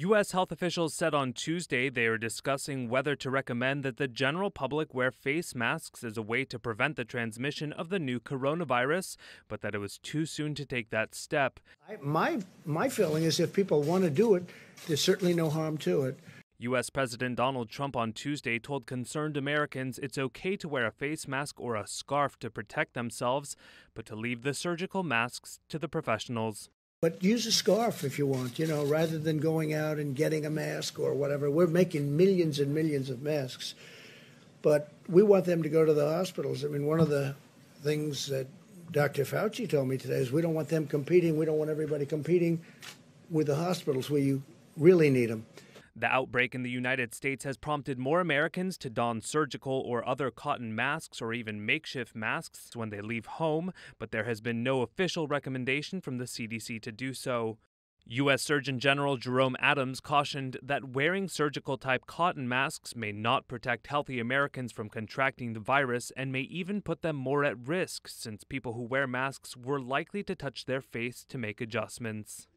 U.S. health officials said on Tuesday they are discussing whether to recommend that the general public wear face masks as a way to prevent the transmission of the new coronavirus, but that it was too soon to take that step. I, my, my feeling is if people want to do it, there's certainly no harm to it. U.S. President Donald Trump on Tuesday told concerned Americans it's okay to wear a face mask or a scarf to protect themselves, but to leave the surgical masks to the professionals. But use a scarf if you want, you know, rather than going out and getting a mask or whatever. We're making millions and millions of masks, but we want them to go to the hospitals. I mean, one of the things that Dr. Fauci told me today is we don't want them competing. We don't want everybody competing with the hospitals where you really need them. The outbreak in the United States has prompted more Americans to don surgical or other cotton masks or even makeshift masks when they leave home, but there has been no official recommendation from the CDC to do so. U.S. Surgeon General Jerome Adams cautioned that wearing surgical type cotton masks may not protect healthy Americans from contracting the virus and may even put them more at risk since people who wear masks were likely to touch their face to make adjustments.